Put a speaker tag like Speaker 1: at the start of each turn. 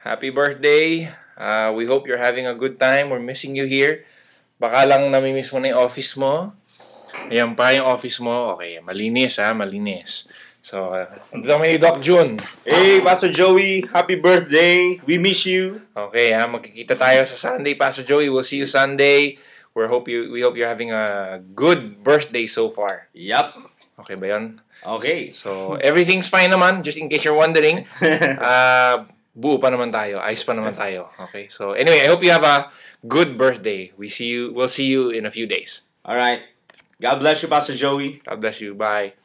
Speaker 1: happy birthday. Uh, we hope you're having a good time. We're missing you here. Baka lang namimiss mo na yung office mo. Ayan pa yung office mo. Okay, malinis ha, ah, malinis. So, uh, dito June. Hey, Pastor Joey, happy birthday. We miss you. Okay, ha, ah, magkikita tayo sa Sunday, Pastor Joey. We'll see you Sunday. We hope you we hope you're having a good birthday so far. Yep. Okay ba 'yon? Okay. So, everything's fine naman just in case you're wondering. Uh, buo pa naman tayo, ayos pa naman tayo. Okay? So anyway, I hope you have a good birthday. We see you we'll see you in a few days. All right. God bless you, Pastor Joey. God bless you. Bye.